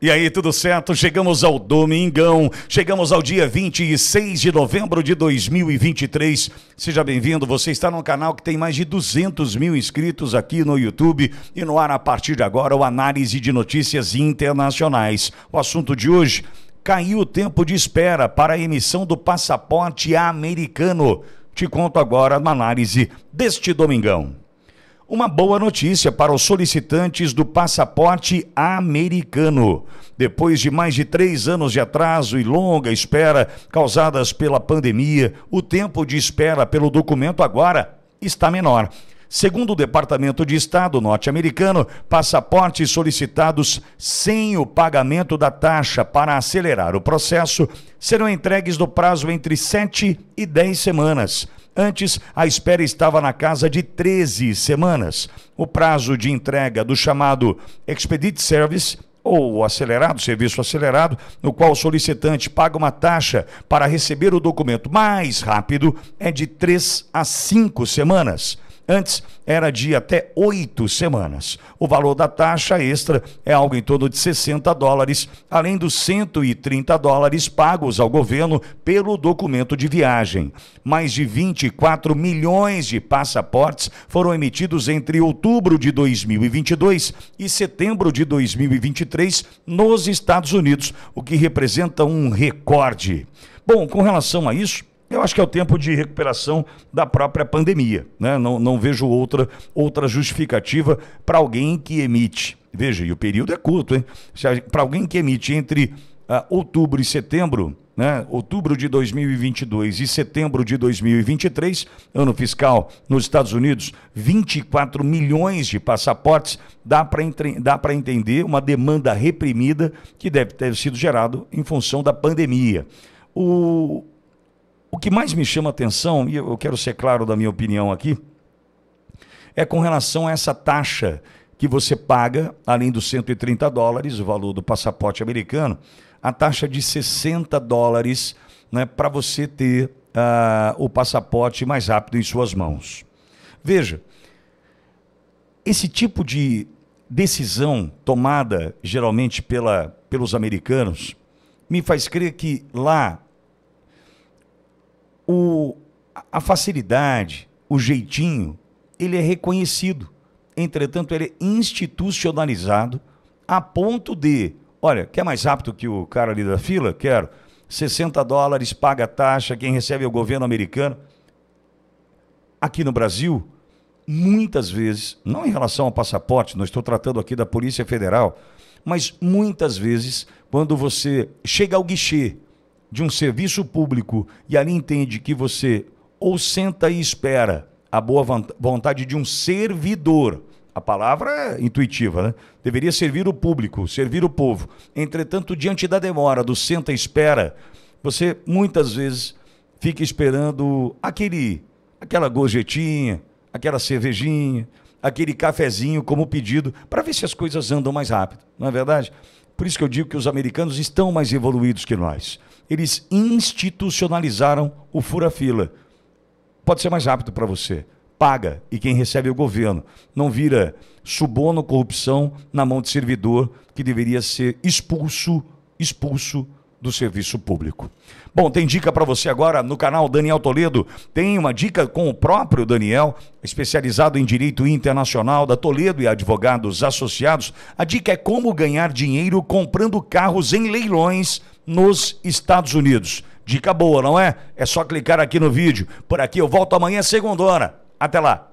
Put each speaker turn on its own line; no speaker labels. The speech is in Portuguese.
E aí, tudo certo? Chegamos ao domingão, chegamos ao dia 26 de novembro de 2023. Seja bem-vindo, você está no canal que tem mais de 200 mil inscritos aqui no YouTube e no ar a partir de agora o Análise de Notícias Internacionais. O assunto de hoje, caiu o tempo de espera para a emissão do passaporte americano. Te conto agora na análise deste domingão. Uma boa notícia para os solicitantes do passaporte americano. Depois de mais de três anos de atraso e longa espera causadas pela pandemia, o tempo de espera pelo documento agora está menor. Segundo o Departamento de Estado norte-americano, passaportes solicitados sem o pagamento da taxa para acelerar o processo serão entregues no prazo entre 7 e 10 semanas. Antes, a espera estava na casa de 13 semanas. O prazo de entrega do chamado Expedit Service ou acelerado, serviço acelerado, no qual o solicitante paga uma taxa para receber o documento mais rápido, é de três a cinco semanas. Antes era de até oito semanas. O valor da taxa extra é algo em torno de 60 dólares, além dos 130 dólares pagos ao governo pelo documento de viagem. Mais de 24 milhões de passaportes foram emitidos entre outubro de 2022 e setembro de 2023 nos Estados Unidos, o que representa um recorde. Bom, com relação a isso, eu acho que é o tempo de recuperação da própria pandemia. Né? Não, não vejo outra, outra justificativa para alguém que emite. Veja, e o período é curto, hein? Para alguém que emite entre uh, outubro e setembro, né? outubro de 2022 e setembro de 2023, ano fiscal nos Estados Unidos, 24 milhões de passaportes, dá para entender uma demanda reprimida que deve ter sido gerado em função da pandemia. O o que mais me chama atenção, e eu quero ser claro da minha opinião aqui, é com relação a essa taxa que você paga, além dos 130 dólares, o valor do passaporte americano, a taxa de 60 dólares né, para você ter uh, o passaporte mais rápido em suas mãos. Veja, esse tipo de decisão tomada geralmente pela, pelos americanos me faz crer que lá o, a facilidade, o jeitinho, ele é reconhecido. Entretanto, ele é institucionalizado a ponto de, olha, quer mais rápido que o cara ali da fila? Quero. 60 dólares, paga a taxa, quem recebe é o governo americano. Aqui no Brasil, muitas vezes, não em relação ao passaporte, não estou tratando aqui da Polícia Federal, mas muitas vezes, quando você chega ao guichê, de um serviço público e ali entende que você ou senta e espera a boa vontade de um servidor. A palavra é intuitiva, né? Deveria servir o público, servir o povo. Entretanto, diante da demora do senta e espera, você muitas vezes fica esperando aquele aquela gorjetinha, aquela cervejinha, aquele cafezinho como pedido, para ver se as coisas andam mais rápido, não é verdade? Por isso que eu digo que os americanos estão mais evoluídos que nós eles institucionalizaram o fura-fila. Pode ser mais rápido para você. Paga e quem recebe é o governo. Não vira suborno, corrupção na mão de servidor que deveria ser expulso, expulso do serviço público. Bom, tem dica para você agora no canal Daniel Toledo. Tem uma dica com o próprio Daniel, especializado em direito internacional da Toledo e advogados associados. A dica é como ganhar dinheiro comprando carros em leilões nos Estados Unidos. Dica boa, não é? É só clicar aqui no vídeo. Por aqui eu volto amanhã, segunda hora. Até lá.